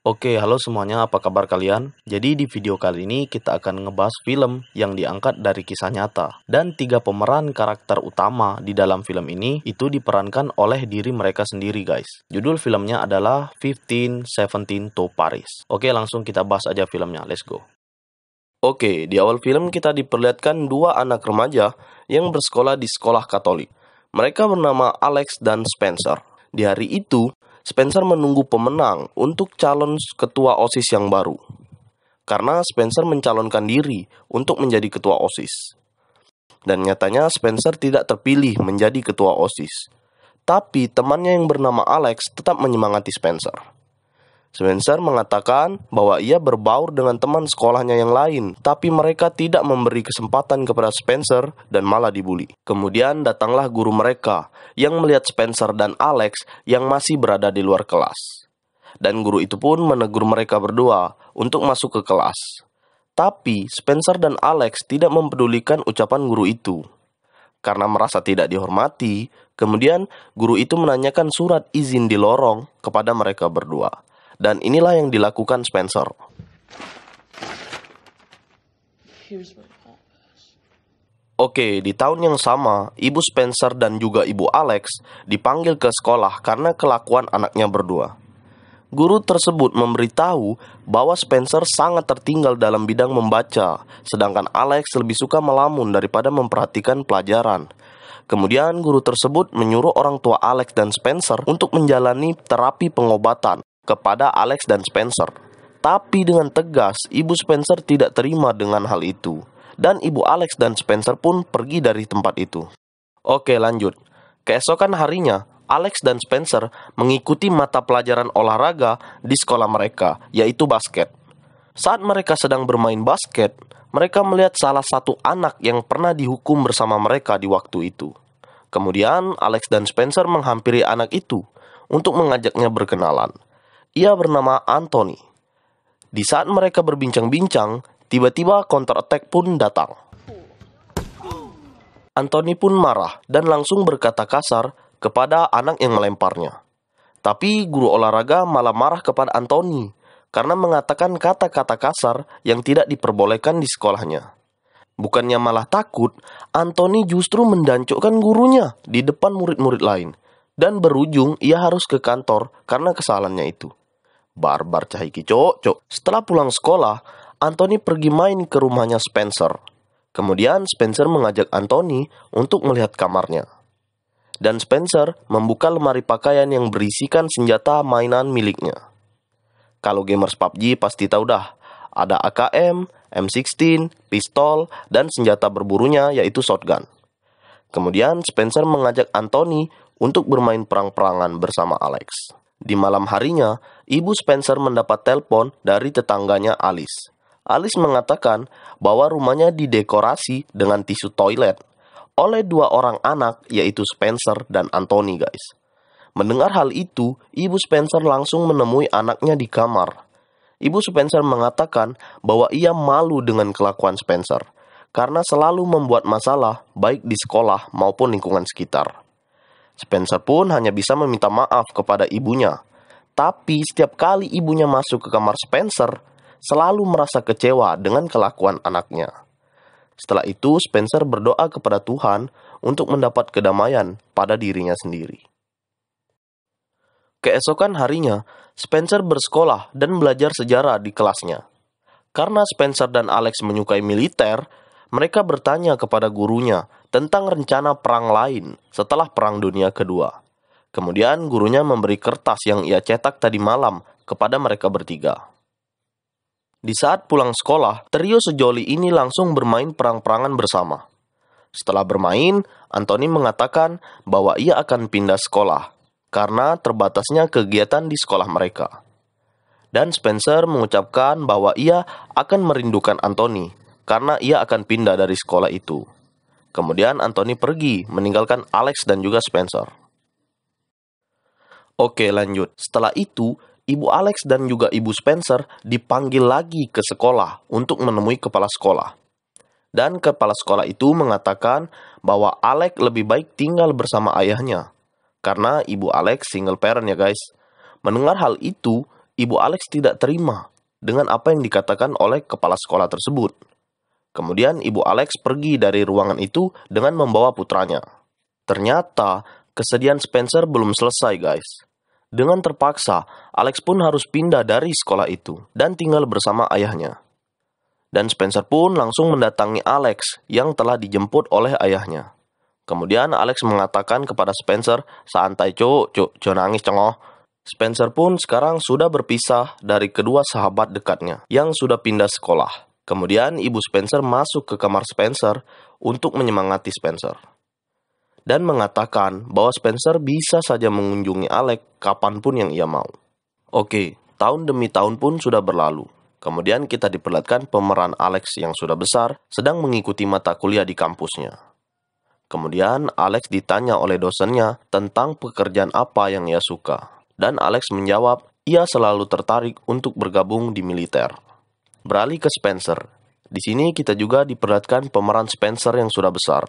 Oke, halo semuanya, apa kabar kalian? Jadi di video kali ini kita akan ngebahas film yang diangkat dari kisah nyata dan tiga pemeran karakter utama di dalam film ini itu diperankan oleh diri mereka sendiri, guys. Judul filmnya adalah 1517 to Paris. Oke, langsung kita bahas aja filmnya. Let's go. Oke, di awal film kita diperlihatkan dua anak remaja yang bersekolah di sekolah Katolik. Mereka bernama Alex dan Spencer. Di hari itu, Spencer menunggu pemenang untuk calon ketua OSIS yang baru. Karena Spencer mencalonkan diri untuk menjadi ketua OSIS. Dan nyatanya Spencer tidak terpilih menjadi ketua OSIS. Tapi temannya yang bernama Alex tetap menyemangati Spencer. Spencer mengatakan bahwa ia berbaur dengan teman sekolahnya yang lain, tapi mereka tidak memberi kesempatan kepada Spencer dan malah dibully. Kemudian datanglah guru mereka yang melihat Spencer dan Alex yang masih berada di luar kelas. Dan guru itu pun menegur mereka berdua untuk masuk ke kelas. Tapi Spencer dan Alex tidak mempedulikan ucapan guru itu. Karena merasa tidak dihormati, kemudian guru itu menanyakan surat izin di lorong kepada mereka berdua dan inilah yang dilakukan Spencer. Oke, di tahun yang sama, ibu Spencer dan juga ibu Alex dipanggil ke sekolah karena kelakuan anaknya berdua. Guru tersebut memberitahu bahwa Spencer sangat tertinggal dalam bidang membaca, sedangkan Alex lebih suka melamun daripada memperhatikan pelajaran. Kemudian guru tersebut menyuruh orang tua Alex dan Spencer untuk menjalani terapi pengobatan kepada Alex dan Spencer. Tapi dengan tegas, ibu Spencer tidak terima dengan hal itu. Dan ibu Alex dan Spencer pun pergi dari tempat itu. Oke lanjut. Keesokan harinya, Alex dan Spencer mengikuti mata pelajaran olahraga di sekolah mereka, yaitu basket. Saat mereka sedang bermain basket, mereka melihat salah satu anak yang pernah dihukum bersama mereka di waktu itu. Kemudian, Alex dan Spencer menghampiri anak itu untuk mengajaknya berkenalan. Ia bernama Anthony. Di saat mereka berbincang-bincang, tiba-tiba counter attack pun datang. Anthony pun marah dan langsung berkata kasar kepada anak yang melemparnya. Tapi guru olahraga malah marah kepada Anthony karena mengatakan kata-kata kasar yang tidak diperbolehkan di sekolahnya. Bukannya malah takut, Anthony justru mendancukkan gurunya di depan murid-murid lain dan berujung ia harus ke kantor karena kesalahannya itu. Barbar cahiki cocok. Setelah pulang sekolah, Anthony pergi main ke rumahnya Spencer. Kemudian Spencer mengajak Anthony untuk melihat kamarnya. Dan Spencer membuka lemari pakaian yang berisikan senjata mainan miliknya. Kalau gamers PUBG pasti tahu dah, ada AKM, M16, pistol, dan senjata berburunya yaitu shotgun. Kemudian Spencer mengajak Anthony untuk bermain perang-perangan bersama Alex. Di malam harinya, ibu Spencer mendapat telepon dari tetangganya Alice. Alice mengatakan bahwa rumahnya didekorasi dengan tisu toilet oleh dua orang anak yaitu Spencer dan Anthony guys. Mendengar hal itu, ibu Spencer langsung menemui anaknya di kamar. Ibu Spencer mengatakan bahwa ia malu dengan kelakuan Spencer karena selalu membuat masalah baik di sekolah maupun lingkungan sekitar. Spencer pun hanya bisa meminta maaf kepada ibunya. Tapi setiap kali ibunya masuk ke kamar Spencer, selalu merasa kecewa dengan kelakuan anaknya. Setelah itu, Spencer berdoa kepada Tuhan untuk mendapat kedamaian pada dirinya sendiri. Keesokan harinya, Spencer bersekolah dan belajar sejarah di kelasnya. Karena Spencer dan Alex menyukai militer, mereka bertanya kepada gurunya tentang rencana perang lain setelah Perang Dunia Kedua. Kemudian gurunya memberi kertas yang ia cetak tadi malam kepada mereka bertiga. Di saat pulang sekolah, trio sejoli ini langsung bermain perang-perangan bersama. Setelah bermain, Anthony mengatakan bahwa ia akan pindah sekolah karena terbatasnya kegiatan di sekolah mereka. Dan Spencer mengucapkan bahwa ia akan merindukan Anthony karena ia akan pindah dari sekolah itu. Kemudian Anthony pergi, meninggalkan Alex dan juga Spencer. Oke lanjut, setelah itu Ibu Alex dan juga Ibu Spencer dipanggil lagi ke sekolah untuk menemui kepala sekolah. Dan kepala sekolah itu mengatakan bahwa Alex lebih baik tinggal bersama ayahnya. Karena Ibu Alex single parent ya guys. Mendengar hal itu, Ibu Alex tidak terima dengan apa yang dikatakan oleh kepala sekolah tersebut. Kemudian ibu Alex pergi dari ruangan itu dengan membawa putranya. Ternyata kesedihan Spencer belum selesai guys. Dengan terpaksa, Alex pun harus pindah dari sekolah itu dan tinggal bersama ayahnya. Dan Spencer pun langsung mendatangi Alex yang telah dijemput oleh ayahnya. Kemudian Alex mengatakan kepada Spencer, santai cu, cu, cu nangis cengoh. Spencer pun sekarang sudah berpisah dari kedua sahabat dekatnya yang sudah pindah sekolah. Kemudian ibu Spencer masuk ke kamar Spencer untuk menyemangati Spencer. Dan mengatakan bahwa Spencer bisa saja mengunjungi Alec kapanpun yang ia mau. Oke, tahun demi tahun pun sudah berlalu. Kemudian kita diperlihatkan pemeran Alex yang sudah besar sedang mengikuti mata kuliah di kampusnya. Kemudian Alex ditanya oleh dosennya tentang pekerjaan apa yang ia suka. Dan Alex menjawab, ia selalu tertarik untuk bergabung di militer. Beralih ke Spencer. Di sini kita juga diperlihatkan pemeran Spencer yang sudah besar.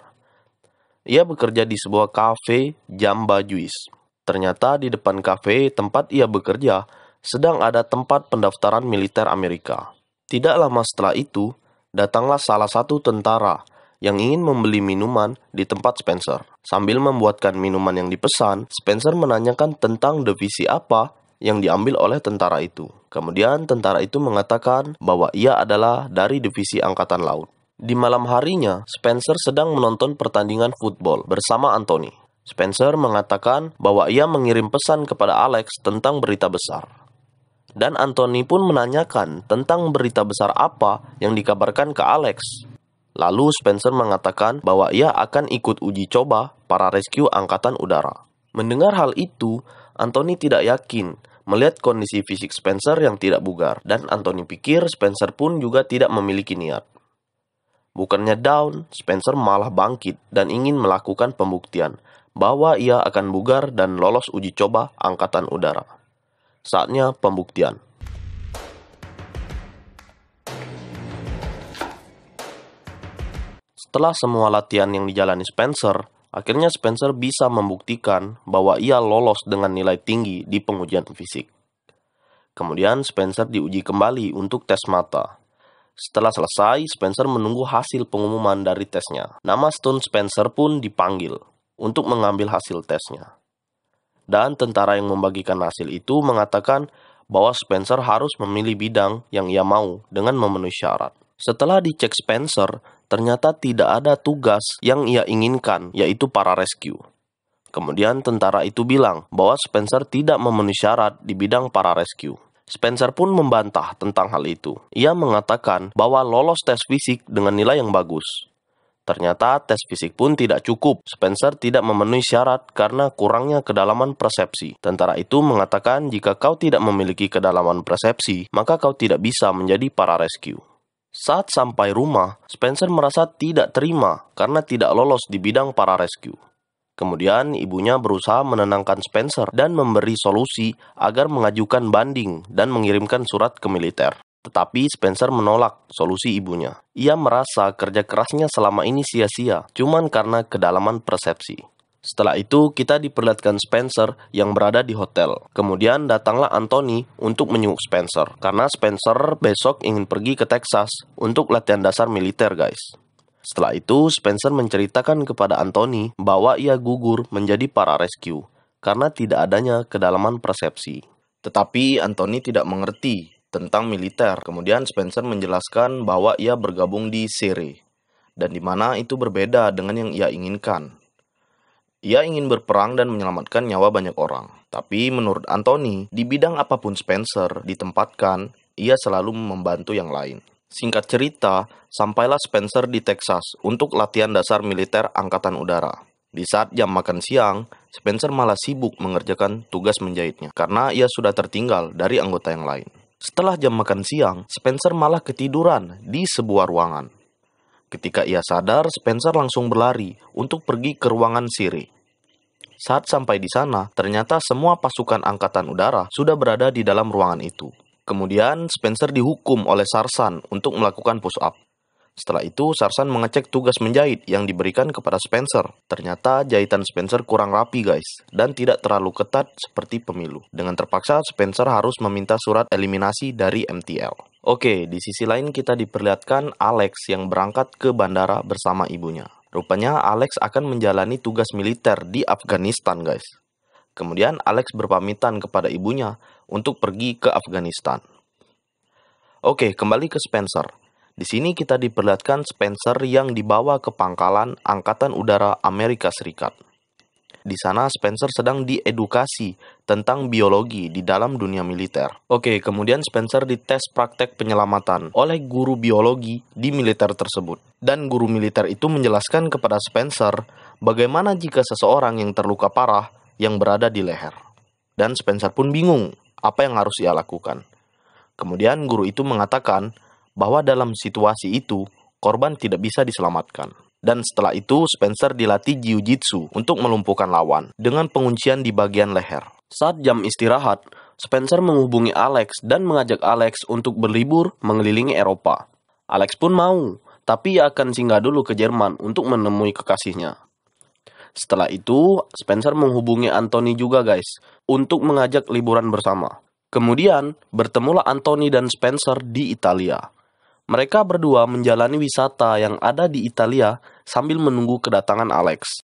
Ia bekerja di sebuah kafe Jamba Juice. Ternyata di depan kafe tempat ia bekerja sedang ada tempat pendaftaran militer Amerika. Tidak lama setelah itu, datanglah salah satu tentara yang ingin membeli minuman di tempat Spencer. Sambil membuatkan minuman yang dipesan, Spencer menanyakan tentang divisi apa yang diambil oleh tentara itu. Kemudian tentara itu mengatakan bahwa ia adalah dari divisi angkatan laut. Di malam harinya, Spencer sedang menonton pertandingan football bersama Anthony. Spencer mengatakan bahwa ia mengirim pesan kepada Alex tentang berita besar. Dan Anthony pun menanyakan tentang berita besar apa yang dikabarkan ke Alex. Lalu Spencer mengatakan bahwa ia akan ikut uji coba para rescue angkatan udara. Mendengar hal itu, Anthony tidak yakin Melihat kondisi fisik Spencer yang tidak bugar, dan Anthony pikir Spencer pun juga tidak memiliki niat. Bukannya down, Spencer malah bangkit dan ingin melakukan pembuktian bahwa ia akan bugar dan lolos uji coba angkatan udara. Saatnya pembuktian. Setelah semua latihan yang dijalani Spencer, Akhirnya Spencer bisa membuktikan bahwa ia lolos dengan nilai tinggi di pengujian fisik. Kemudian Spencer diuji kembali untuk tes mata. Setelah selesai, Spencer menunggu hasil pengumuman dari tesnya. Nama Stone Spencer pun dipanggil untuk mengambil hasil tesnya. Dan tentara yang membagikan hasil itu mengatakan bahwa Spencer harus memilih bidang yang ia mau dengan memenuhi syarat. Setelah dicek Spencer, ternyata tidak ada tugas yang ia inginkan, yaitu para rescue. Kemudian tentara itu bilang bahwa Spencer tidak memenuhi syarat di bidang para rescue. Spencer pun membantah tentang hal itu. Ia mengatakan bahwa lolos tes fisik dengan nilai yang bagus. Ternyata tes fisik pun tidak cukup. Spencer tidak memenuhi syarat karena kurangnya kedalaman persepsi. Tentara itu mengatakan jika kau tidak memiliki kedalaman persepsi, maka kau tidak bisa menjadi para rescue. Saat sampai rumah, Spencer merasa tidak terima karena tidak lolos di bidang para rescue. Kemudian ibunya berusaha menenangkan Spencer dan memberi solusi agar mengajukan banding dan mengirimkan surat ke militer. Tetapi Spencer menolak solusi ibunya. Ia merasa kerja kerasnya selama ini sia-sia, cuman karena kedalaman persepsi. Setelah itu, kita diperlihatkan Spencer yang berada di hotel. Kemudian datanglah Anthony untuk menyuk Spencer, karena Spencer besok ingin pergi ke Texas untuk latihan dasar militer, guys. Setelah itu, Spencer menceritakan kepada Anthony bahwa ia gugur menjadi para rescue karena tidak adanya kedalaman persepsi. Tetapi Anthony tidak mengerti tentang militer. Kemudian Spencer menjelaskan bahwa ia bergabung di Sere dan di mana itu berbeda dengan yang ia inginkan. Ia ingin berperang dan menyelamatkan nyawa banyak orang. Tapi menurut Anthony, di bidang apapun Spencer ditempatkan, ia selalu membantu yang lain. Singkat cerita, sampailah Spencer di Texas untuk latihan dasar militer Angkatan Udara. Di saat jam makan siang, Spencer malah sibuk mengerjakan tugas menjahitnya karena ia sudah tertinggal dari anggota yang lain. Setelah jam makan siang, Spencer malah ketiduran di sebuah ruangan. Ketika ia sadar, Spencer langsung berlari untuk pergi ke ruangan Siri. Saat sampai di sana, ternyata semua pasukan angkatan udara sudah berada di dalam ruangan itu. Kemudian, Spencer dihukum oleh Sarsan untuk melakukan push up. Setelah itu, Sarsan mengecek tugas menjahit yang diberikan kepada Spencer. Ternyata jahitan Spencer kurang rapi guys, dan tidak terlalu ketat seperti pemilu. Dengan terpaksa, Spencer harus meminta surat eliminasi dari MTL. Oke, di sisi lain kita diperlihatkan Alex yang berangkat ke bandara bersama ibunya. Rupanya Alex akan menjalani tugas militer di Afghanistan, guys. Kemudian Alex berpamitan kepada ibunya untuk pergi ke Afghanistan. Oke, kembali ke Spencer. Di sini kita diperlihatkan Spencer yang dibawa ke pangkalan Angkatan Udara Amerika Serikat. Di sana Spencer sedang diedukasi tentang biologi di dalam dunia militer. Oke, kemudian Spencer dites praktek penyelamatan oleh guru biologi di militer tersebut. Dan guru militer itu menjelaskan kepada Spencer bagaimana jika seseorang yang terluka parah yang berada di leher. Dan Spencer pun bingung apa yang harus ia lakukan. Kemudian guru itu mengatakan bahwa dalam situasi itu korban tidak bisa diselamatkan dan setelah itu Spencer dilatih jiu-jitsu untuk melumpuhkan lawan dengan penguncian di bagian leher. Saat jam istirahat, Spencer menghubungi Alex dan mengajak Alex untuk berlibur mengelilingi Eropa. Alex pun mau, tapi ia akan singgah dulu ke Jerman untuk menemui kekasihnya. Setelah itu, Spencer menghubungi Anthony juga guys, untuk mengajak liburan bersama. Kemudian, bertemulah Anthony dan Spencer di Italia. Mereka berdua menjalani wisata yang ada di Italia sambil menunggu kedatangan Alex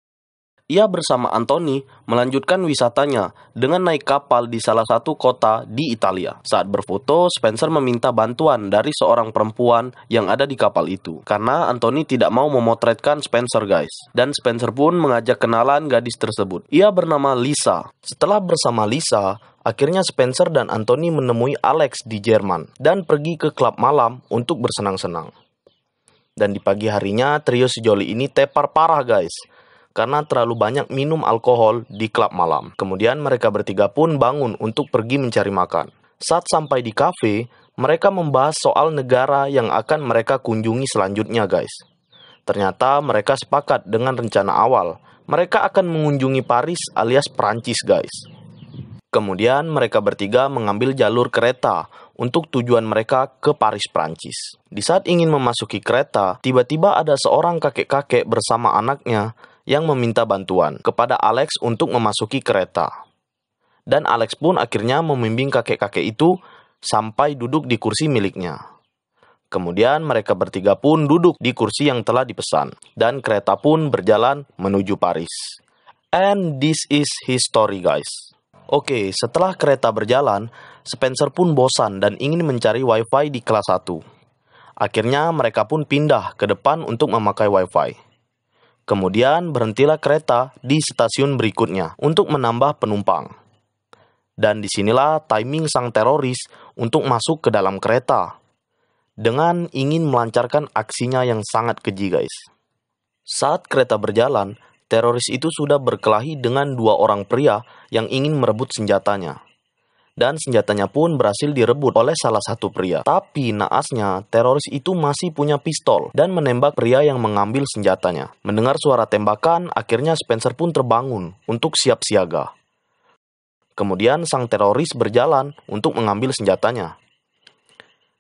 ia bersama Antoni melanjutkan wisatanya dengan naik kapal di salah satu kota di Italia. Saat berfoto, Spencer meminta bantuan dari seorang perempuan yang ada di kapal itu. Karena Antoni tidak mau memotretkan Spencer guys. Dan Spencer pun mengajak kenalan gadis tersebut. Ia bernama Lisa. Setelah bersama Lisa, Akhirnya Spencer dan Anthony menemui Alex di Jerman dan pergi ke klub malam untuk bersenang-senang. Dan di pagi harinya, trio sejoli ini tepar parah guys karena terlalu banyak minum alkohol di klub malam. Kemudian mereka bertiga pun bangun untuk pergi mencari makan. Saat sampai di kafe, mereka membahas soal negara yang akan mereka kunjungi selanjutnya, guys. Ternyata mereka sepakat dengan rencana awal. Mereka akan mengunjungi Paris alias Perancis, guys. Kemudian mereka bertiga mengambil jalur kereta untuk tujuan mereka ke Paris, Prancis. Di saat ingin memasuki kereta, tiba-tiba ada seorang kakek-kakek bersama anaknya yang meminta bantuan kepada Alex untuk memasuki kereta. Dan Alex pun akhirnya membimbing kakek-kakek itu sampai duduk di kursi miliknya. Kemudian mereka bertiga pun duduk di kursi yang telah dipesan, dan kereta pun berjalan menuju Paris. And this is history guys. Oke, setelah kereta berjalan, Spencer pun bosan dan ingin mencari wifi di kelas 1. Akhirnya mereka pun pindah ke depan untuk memakai wifi. Kemudian berhentilah kereta di stasiun berikutnya untuk menambah penumpang. Dan disinilah timing sang teroris untuk masuk ke dalam kereta. Dengan ingin melancarkan aksinya yang sangat keji guys. Saat kereta berjalan, teroris itu sudah berkelahi dengan dua orang pria yang ingin merebut senjatanya dan senjatanya pun berhasil direbut oleh salah satu pria. Tapi naasnya, teroris itu masih punya pistol dan menembak pria yang mengambil senjatanya. Mendengar suara tembakan, akhirnya Spencer pun terbangun untuk siap siaga. Kemudian sang teroris berjalan untuk mengambil senjatanya.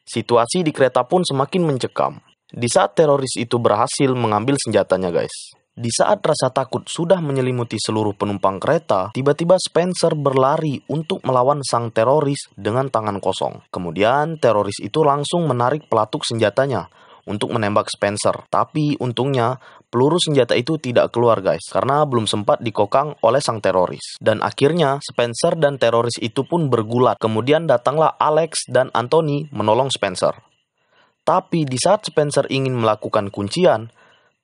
Situasi di kereta pun semakin mencekam. Di saat teroris itu berhasil mengambil senjatanya guys. Di saat rasa takut sudah menyelimuti seluruh penumpang kereta, tiba-tiba Spencer berlari untuk melawan sang teroris dengan tangan kosong. Kemudian, teroris itu langsung menarik pelatuk senjatanya untuk menembak Spencer. Tapi untungnya, peluru senjata itu tidak keluar guys, karena belum sempat dikokang oleh sang teroris. Dan akhirnya, Spencer dan teroris itu pun bergulat. Kemudian datanglah Alex dan Anthony menolong Spencer. Tapi di saat Spencer ingin melakukan kuncian,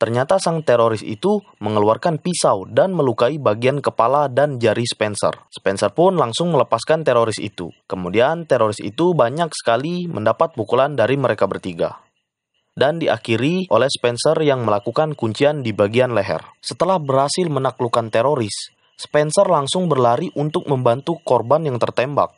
Ternyata sang teroris itu mengeluarkan pisau dan melukai bagian kepala dan jari Spencer. Spencer pun langsung melepaskan teroris itu. Kemudian teroris itu banyak sekali mendapat pukulan dari mereka bertiga dan diakhiri oleh Spencer yang melakukan kuncian di bagian leher. Setelah berhasil menaklukkan teroris, Spencer langsung berlari untuk membantu korban yang tertembak.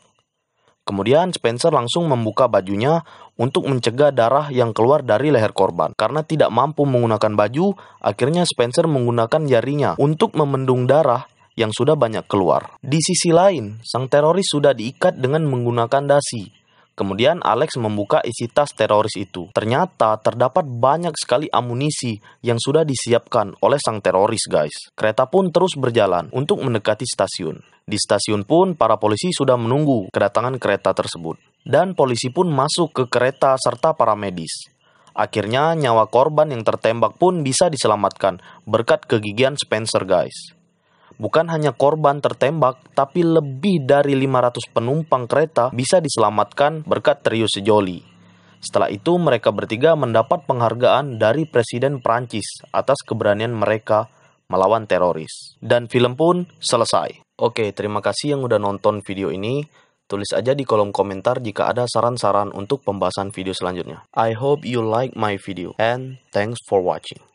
Kemudian Spencer langsung membuka bajunya untuk mencegah darah yang keluar dari leher korban. Karena tidak mampu menggunakan baju, akhirnya Spencer menggunakan jarinya untuk memendung darah yang sudah banyak keluar. Di sisi lain, sang teroris sudah diikat dengan menggunakan dasi Kemudian Alex membuka isi tas teroris itu. Ternyata terdapat banyak sekali amunisi yang sudah disiapkan oleh sang teroris, guys. Kereta pun terus berjalan untuk mendekati stasiun. Di stasiun pun para polisi sudah menunggu kedatangan kereta tersebut. Dan polisi pun masuk ke kereta serta para medis. Akhirnya nyawa korban yang tertembak pun bisa diselamatkan berkat kegigihan Spencer, guys. Bukan hanya korban tertembak, tapi lebih dari 500 penumpang kereta bisa diselamatkan berkat trio sejoli. Setelah itu, mereka bertiga mendapat penghargaan dari Presiden Prancis atas keberanian mereka melawan teroris. Dan film pun selesai. Oke, terima kasih yang udah nonton video ini. Tulis aja di kolom komentar jika ada saran-saran untuk pembahasan video selanjutnya. I hope you like my video and thanks for watching.